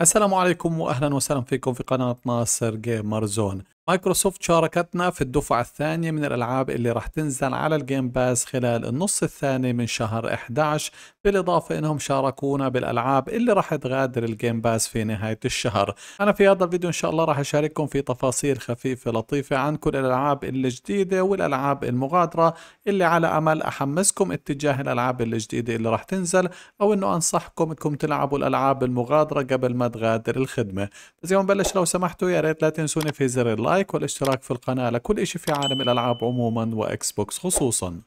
السلام عليكم واهلا وسهلا فيكم في قناة ناصر جيمر زون مايكروسوفت شاركتنا في الدفعة الثانية من الألعاب اللي راح تنزل على الجيم باز خلال النص الثاني من شهر 11 بالإضافة إنهم شاركونا بالألعاب اللي راح تغادر الجيم باز في نهاية الشهر أنا في هذا الفيديو إن شاء الله راح أشارككم في تفاصيل خفيفة لطيفة عن كل الألعاب الجديدة والألعاب المغادرة اللي على أمل أحمسكم اتجاه الألعاب الجديدة اللي راح تنزل أو إنه أنصحكم إنكم تلعبوا الألعاب المغادرة قبل ما تغادر الخدمة بس يوم بلش لو سمحتوا يا ريت لا تنسوني في زر اللايك اللايك والاشتراك في القناة لكل إشي في عالم الألعاب عموما وإكس بوكس خصوصا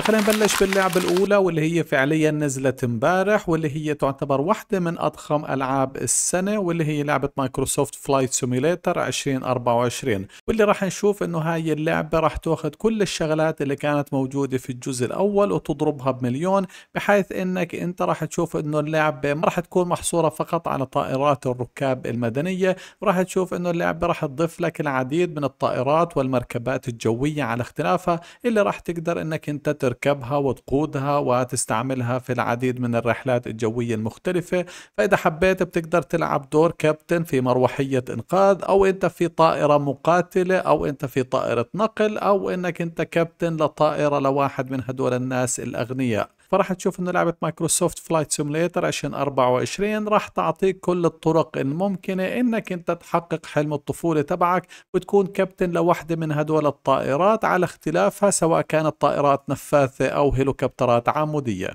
فخلينا نبلش باللعبة الأولى واللي هي فعليا نزلت امبارح واللي هي تعتبر واحدة من أضخم ألعاب السنة واللي هي لعبة مايكروسوفت فلايت سيميليتر 2024 واللي راح نشوف إنه هاي اللعبة راح تاخذ كل الشغلات اللي كانت موجودة في الجزء الأول وتضربها بمليون بحيث إنك أنت راح تشوف إنه اللعبة ما راح تكون محصورة فقط على طائرات الركاب المدنية وراح تشوف إنه اللعبة راح تضيف لك العديد من الطائرات والمركبات الجوية على اختلافها اللي راح تقدر إنك أنت تركبها وتقودها وتستعملها في العديد من الرحلات الجوية المختلفة فإذا حبيت بتقدر تلعب دور كابتن في مروحية إنقاذ أو أنت في طائرة مقاتلة أو أنت في طائرة نقل أو أنك أنت كابتن لطائرة لواحد من هدول الناس الأغنياء فراح تشوف انه لعبه مايكروسوفت فلايت سيموليتر 2024 راح تعطيك كل الطرق الممكنه انك انت تحقق حلم الطفوله تبعك وتكون كابتن لوحده من هدول الطائرات على اختلافها سواء كانت طائرات نفاثه او هيلوكوبترات عموديه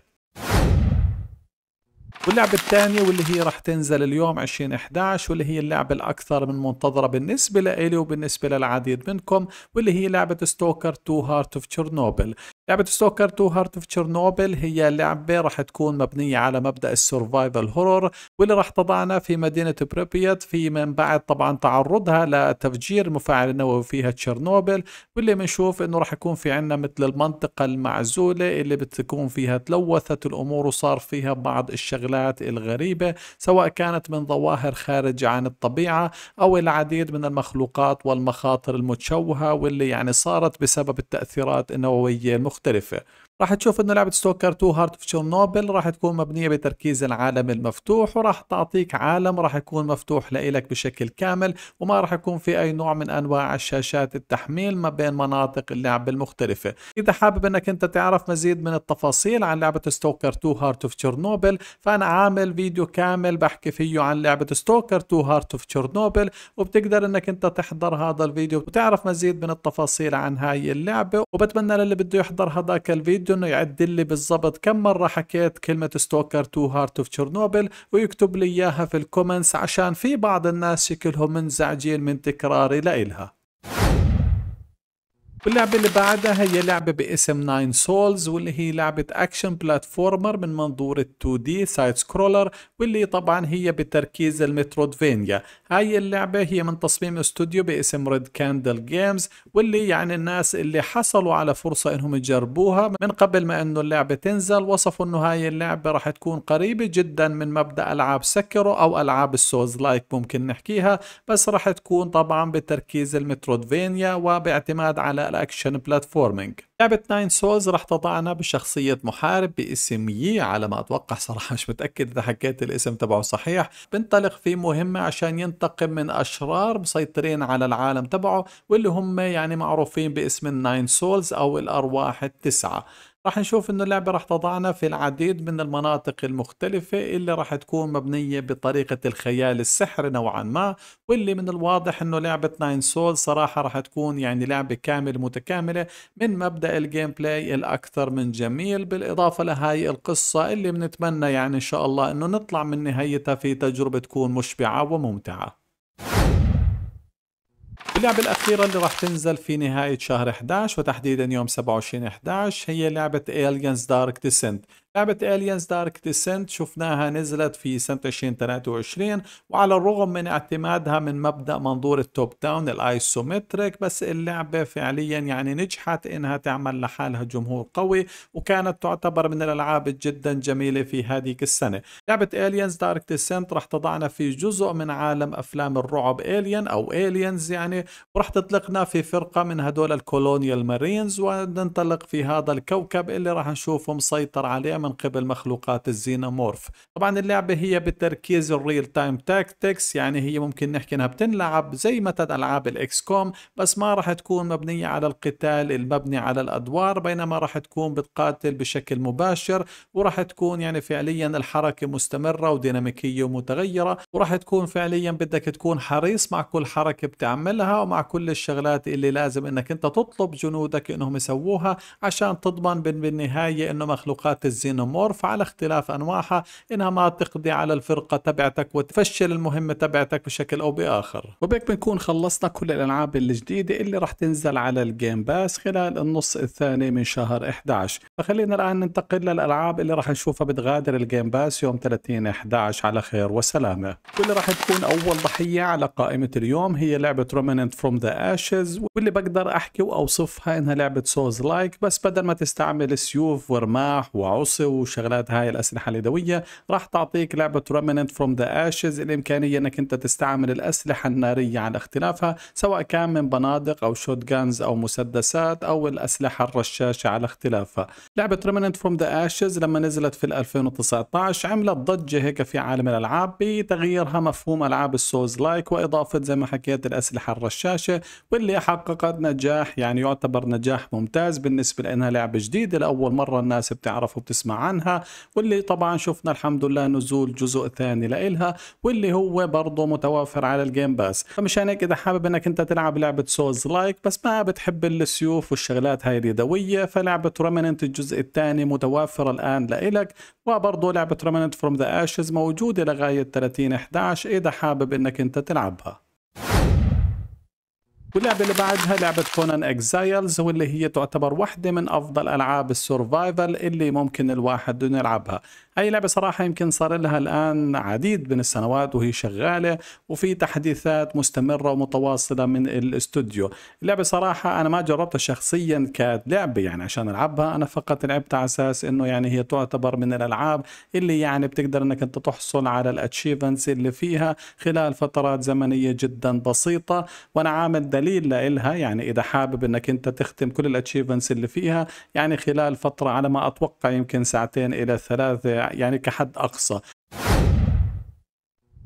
واللعبة الثانية واللي هي راح تنزل اليوم 2011 واللي هي اللعبة الأكثر من منتظرة بالنسبة لإلي وبالنسبة للعديد منكم واللي هي لعبة ستوكر تو هارت اوف تشيرنوبل لعبة ستوكر تو هارت اوف تشيرنوبل هي لعبة راح تكون مبنية على مبدأ السرفايفل هورور واللي راح تضعنا في مدينة بريبيت في من بعد طبعا تعرضها لتفجير المفاعل النووي فيها تشيرنوبل واللي بنشوف انه راح يكون في عنا مثل المنطقة المعزولة اللي بتكون فيها تلوثت الامور وصار فيها بعض الشغلات الغريبة سواء كانت من ظواهر خارجة عن الطبيعة او العديد من المخلوقات والمخاطر المتشوهة واللي يعني صارت بسبب التأثيرات النووية المخ مختلفة راح تشوف انه لعبة ستوكر 2 هارت اوف تشيرنوبل راح تكون مبنية بتركيز العالم المفتوح وراح تعطيك عالم راح يكون مفتوح لإلك بشكل كامل وما راح يكون في اي نوع من انواع الشاشات التحميل ما بين مناطق اللعب المختلفة اذا حابب انك انت تعرف مزيد من التفاصيل عن لعبة ستوكر 2 هارت اوف تشيرنوبل فانا عامل فيديو كامل بحكي فيه عن لعبة ستوكر 2 هارت اوف تشيرنوبل وبتقدر انك انت تحضر هذا الفيديو وتعرف مزيد من التفاصيل عن هاي اللعبة وبتمنى للي بده يحضر هذاك الفيديو بده انه يعدل لي بالضبط كم مره حكيت كلمه ستوكر تو هارت اوف تشيرنوبل ويكتب لي اياها في الكومنتس عشان في بعض الناس شكلهم منزعجين من تكراري لإلها واللعبة اللي بعدها هي لعبة باسم ناين سولز واللي هي لعبة اكشن بلاتفورمر من منظور ال 2 دي سايد سكرولر واللي طبعا هي بتركيز المترودفينيا هاي اللعبة هي من تصميم استوديو باسم ريد كاندل جيمز واللي يعني الناس اللي حصلوا على فرصة انهم يجربوها من قبل ما انه اللعبة تنزل وصفوا انه هاي اللعبة راح تكون قريبة جدا من مبدأ العاب سكرو او العاب السولز لايك ممكن نحكيها بس راح تكون طبعا بتركيز المترودفينيا وباعتماد على اكشن بلاتفورمينج لعبة ناين سولز راح تضعنا بشخصية محارب باسم يي على ما أتوقع صراحة مش متأكد إذا حكيت الاسم تبعه صحيح بنطلق في مهمة عشان ينتقم من أشرار مسيطرين على العالم تبعه واللي هم يعني معروفين باسم الناين سولز أو الأرواح التسعة راح نشوف انه اللعبة راح تضعنا في العديد من المناطق المختلفة اللي راح تكون مبنية بطريقة الخيال السحري نوعا ما واللي من الواضح انه لعبة ناين سول صراحة راح تكون يعني لعبة كامله متكاملة من مبدأ الجيم بلاي الاكثر من جميل بالاضافة لهاي القصة اللي بنتمنى يعني ان شاء الله انه نطلع من نهايتها في تجربة تكون مشبعة وممتعة اللعبة الأخيرة اللي راح تنزل في نهاية شهر 11 وتحديدا يوم 27 11 هي لعبة Aliens Dark Descent لعبة Aliens Dark Descent شفناها نزلت في سنة 2023 وعلى الرغم من اعتمادها من مبدأ منظور التوب داون الايسومتريك بس اللعبة فعليا يعني نجحت انها تعمل لحالها جمهور قوي وكانت تعتبر من الالعاب جدا جميلة في هذه السنة لعبة Aliens Dark Descent راح تضعنا في جزء من عالم افلام الرعب Alien او Aliens يعني وراح تطلقنا في فرقة من هدول الكولونيال مارينز وننطلق في هذا الكوكب اللي راح نشوفه مسيطر عليه من قبل مخلوقات الزينامورف طبعا اللعبة هي بتركيز الريل تايم تاكتكس يعني هي ممكن نحكي انها بتنلعب زي مثل العاب الاكس كوم بس ما راح تكون مبنية على القتال المبني على الادوار بينما راح تكون بتقاتل بشكل مباشر وراح تكون يعني فعليا الحركة مستمرة وديناميكية ومتغيرة وراح تكون فعليا بدك تكون حريص مع كل حركة بتعملها ومع كل الشغلات اللي لازم انك انت تطلب جنودك انهم يسووها عشان تضمن بالنهاية انه مخلوقات الزين مورف على اختلاف انواعها انها ما تقضي على الفرقه تبعتك وتفشل المهمه تبعتك بشكل او باخر وبك بنكون خلصنا كل الالعاب الجديده اللي راح تنزل على الجيم باس خلال النص الثاني من شهر 11 فخلينا الان ننتقل للالعاب اللي راح نشوفها بتغادر الجيم باس يوم 30 11 على خير وسلامه واللي راح تكون اول ضحيه على قائمه اليوم هي لعبه روميننت فروم ذا اشز واللي بقدر احكي واوصفها انها لعبه سوز لايك بس بدل ما تستعمل سيوف ورماح وعصي وشغلات هاي الاسلحه اليدويه راح تعطيك لعبه رمننت فروم ذا اشز الامكانيه انك انت تستعمل الاسلحه الناريه على اختلافها سواء كان من بنادق او شوت جانز او مسدسات او الاسلحه الرشاشه على اختلافها لعبه رمننت فروم ذا اشز لما نزلت في 2019 عملت ضجه هيك في عالم الالعاب بتغييرها مفهوم العاب السوز لايك واضافه زي ما حكيت الاسلحه الرشاشه واللي حققت نجاح يعني يعتبر نجاح ممتاز بالنسبه لانها لعبه جديده لاول مره الناس بتعرف وبتسمع نسمع عنها واللي طبعا شفنا الحمد لله نزول جزء ثاني لإلها واللي هو برضه متوفر على الجيم باس فمشان هيك اذا حابب انك انت تلعب لعبه سولز لايك بس ما بتحب السيوف والشغلات هاي اليدويه فلعبه رمننت الجزء الثاني متوفره الان لإلك وبرضه لعبه رمننت فروم ذا اشز موجوده لغايه 30 11 اذا حابب انك انت تلعبها واللعبة اللي بعدها لعبة كونان اكزايلز واللي هي تعتبر واحدة من افضل العاب السرفايفل اللي ممكن الواحد انه يلعبها اي لعبة صراحة يمكن صار لها الان عديد من السنوات وهي شغالة وفي تحديثات مستمرة ومتواصلة من الاستوديو اللعبة صراحة انا ما جربتها شخصيا كلعبة يعني عشان العبها انا فقط لعبتها على اساس انه يعني هي تعتبر من الالعاب اللي يعني بتقدر انك انت تحصل على الاتشيفنس اللي فيها خلال فترات زمنية جدا بسيطة وانا عامل دليل دليل لها يعني إذا حابب أنك أنت تختم كل الاتشيفمنتس اللي فيها يعني خلال فترة على ما أتوقع يمكن ساعتين إلى ثلاثة يعني كحد أقصى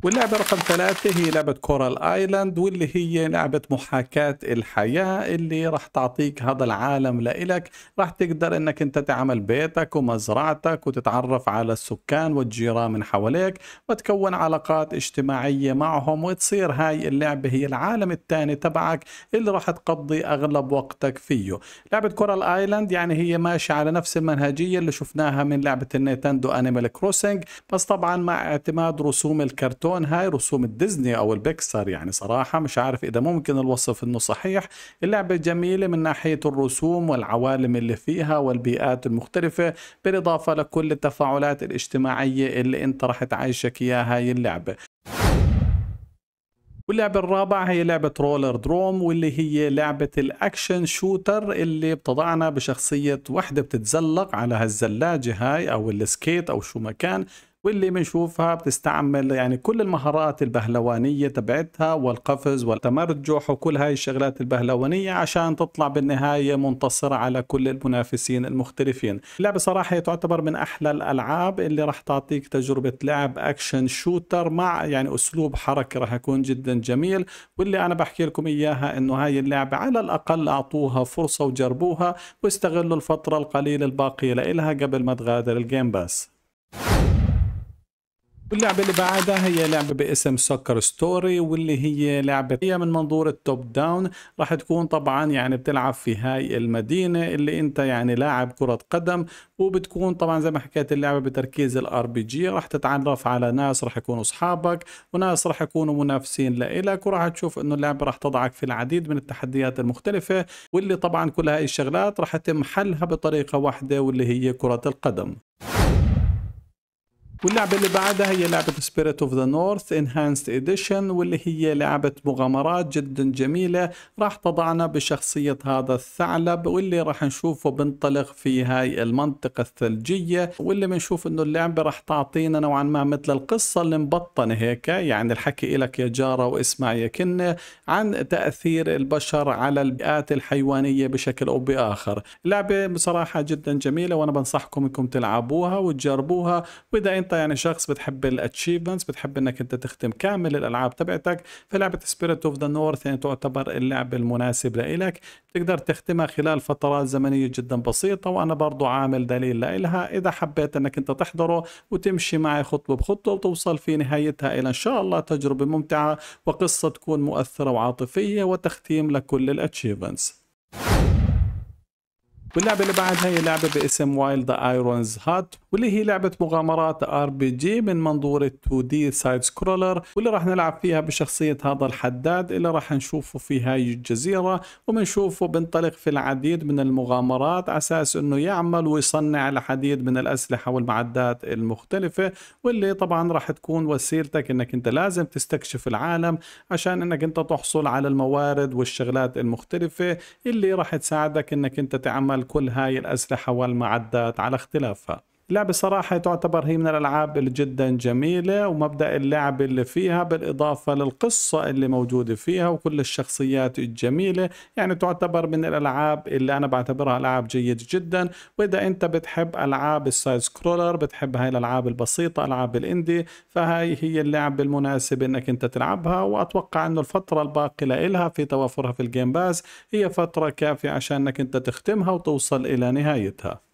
واللعبة رقم ثلاثة هي لعبة كورال ايلاند واللي هي لعبة محاكاة الحياة اللي راح تعطيك هذا العالم لإلك راح تقدر انك انت تعمل بيتك ومزرعتك وتتعرف على السكان والجيران من حواليك وتكون علاقات اجتماعية معهم وتصير هاي اللعبة هي العالم الثاني تبعك اللي راح تقضي اغلب وقتك فيه لعبة كورال ايلاند يعني هي ماشية على نفس المنهجية اللي شفناها من لعبة النيتاندو انيمال كروسنج بس طبعا مع اعتماد رسوم الكرتون الكرتون هاي رسوم الديزني او البيكسر يعني صراحه مش عارف اذا ممكن الوصف انه صحيح اللعبه جميله من ناحيه الرسوم والعوالم اللي فيها والبيئات المختلفه بالاضافه لكل التفاعلات الاجتماعيه اللي انت راح تعيشك اياها هاي اللعبه واللعبة الرابعة هي لعبة رولر دروم واللي هي لعبة الأكشن شوتر اللي بتضعنا بشخصية وحدة بتتزلق على هالزلاجة هاي أو السكيت أو شو ما كان واللي بنشوفها بتستعمل يعني كل المهارات البهلوانية تبعتها والقفز والتمرجح وكل هاي الشغلات البهلوانية عشان تطلع بالنهاية منتصرة على كل المنافسين المختلفين اللعبة صراحة تعتبر من أحلى الألعاب اللي راح تعطيك تجربة لعب أكشن شوتر مع يعني أسلوب حركة راح يكون جدا جميل واللي أنا بحكي لكم إياها إنه هاي اللعبة على الأقل أعطوها فرصة وجربوها واستغلوا الفترة القليلة الباقية لها قبل ما تغادر الجيم باس واللعبة اللي بعدها هي لعبة باسم سكر ستوري واللي هي لعبة هي من منظور التوب داون راح تكون طبعا يعني بتلعب في هاي المدينة اللي انت يعني لاعب كرة قدم وبتكون طبعا زي ما حكيت اللعبة بتركيز الار بي جي راح تتعرف على ناس راح يكونوا اصحابك وناس راح يكونوا منافسين لإلك وراح تشوف انه اللعبة راح تضعك في العديد من التحديات المختلفة واللي طبعا كل هاي الشغلات راح يتم حلها بطريقة واحدة واللي هي كرة القدم واللعبة اللي بعدها هي لعبة سبيريت اوف ذا نورث انهانسد Edition واللي هي لعبة مغامرات جدا جميلة راح تضعنا بشخصية هذا الثعلب واللي راح نشوفه بنطلق في هاي المنطقة الثلجية واللي بنشوف انه اللعبة راح تعطينا نوعا ما مثل القصة اللي مبطنة هيك يعني الحكي لك يا جارة واسمع يا كنة عن تأثير البشر على البيئات الحيوانية بشكل أو بآخر لعبة بصراحة جدا جميلة وأنا بنصحكم انكم تلعبوها وتجربوها وإذا انت انت يعني شخص بتحب الاتشيفمنتس بتحب انك انت تختم كامل الالعاب تبعتك فلعبه سبيريت اوف ذا نورث يعني تعتبر اللعبه المناسبه لإلك بتقدر تختمها خلال فترات زمنيه جدا بسيطه وانا برضو عامل دليل لإلها اذا حبيت انك انت تحضره وتمشي معي خطوه بخطوه وتوصل في نهايتها الى ان شاء الله تجربه ممتعه وقصه تكون مؤثره وعاطفيه وتختيم لكل الاتشيفمنتس واللعبه اللي بعدها هي لعبه باسم وايلد ايرونز هات واللي هي لعبة مغامرات ار بي جي من منظور 2 دي سايد سكرولر واللي راح نلعب فيها بشخصية هذا الحداد اللي راح نشوفه في هاي الجزيرة وبنشوفه بنطلق في العديد من المغامرات على اساس انه يعمل ويصنع العديد من الاسلحة والمعدات المختلفة واللي طبعا راح تكون وسيلتك انك انت لازم تستكشف العالم عشان انك انت تحصل على الموارد والشغلات المختلفة اللي راح تساعدك انك انت تعمل كل هاي الاسلحة والمعدات على اختلافها اللعبة صراحة تعتبر هي من الألعاب جدا جميلة ومبدأ اللعب اللي فيها بالإضافة للقصة اللي موجودة فيها وكل الشخصيات الجميلة يعني تعتبر من الألعاب اللي أنا بعتبرها ألعاب جيدة جدا وإذا أنت بتحب ألعاب السايد سكرولر بتحب هاي الألعاب البسيطة ألعاب الاندي فهاي هي اللعبة المناسبة أنك أنت تلعبها وأتوقع أنه الفترة الباقية لها في توافرها في الجيم باز هي فترة كافية عشان أنك أنت تختمها وتوصل إلى نهايتها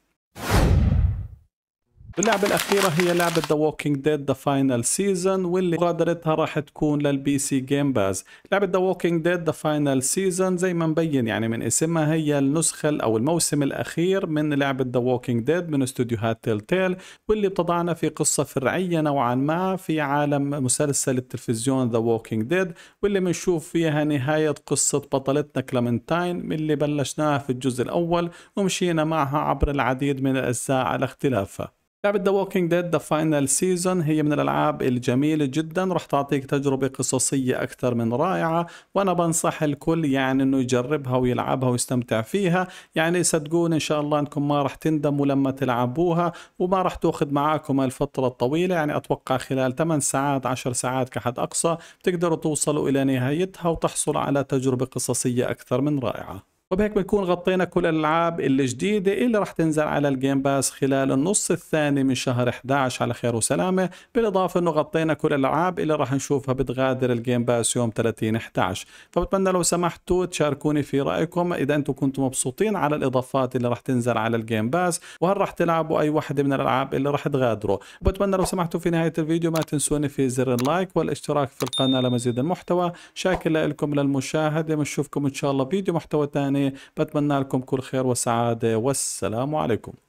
اللعبة الأخيرة هي لعبة The Walking Dead The Final Season واللي مغادرتها راح تكون للبي سي جيم باز لعبة The Walking Dead The Final Season زي ما مبين يعني من اسمها هي النسخة أو الموسم الأخير من لعبة The Walking Dead من استوديوهات تيل تيل واللي بتضعنا في قصة فرعية نوعا ما في عالم مسلسل التلفزيون The Walking Dead واللي بنشوف فيها نهاية قصة بطلتنا كلامنتاين من اللي بلشناها في الجزء الأول ومشينا معها عبر العديد من الأجزاء على اختلافها لعبة ذا ووكينج ديد ذا فاينل سيزون هي من الألعاب الجميلة جدا رح تعطيك تجربة قصصية أكثر من رائعة وأنا بنصح الكل يعني أنه يجربها ويلعبها ويستمتع فيها يعني صدقون إن شاء الله أنكم ما رح تندموا لما تلعبوها وما رح تأخذ معاكم الفترة الطويلة يعني أتوقع خلال 8 ساعات 10 ساعات كحد أقصى بتقدروا توصلوا إلى نهايتها وتحصلوا على تجربة قصصية أكثر من رائعة وبهيك بنكون غطينا كل الالعاب الجديده اللي راح تنزل على الجيم باس خلال النص الثاني من شهر 11 على خير وسلامه بالاضافه انه غطينا كل الالعاب اللي راح نشوفها بتغادر الجيم باس يوم 30 11 فبتمنى لو سمحتوا تشاركوني في رايكم اذا انتم كنتم مبسوطين على الاضافات اللي راح تنزل على الجيم باس وهل راح تلعبوا اي وحده من الالعاب اللي راح تغادروا وبتمنى لو سمحتوا في نهايه الفيديو ما تنسوني في زر اللايك والاشتراك في القناه لمزيد المحتوى شاكر لكم للمشاهده بنشوفكم ان شاء الله فيديو محتوى ثاني يعني بتمنى لكم كل خير وسعادة والسلام عليكم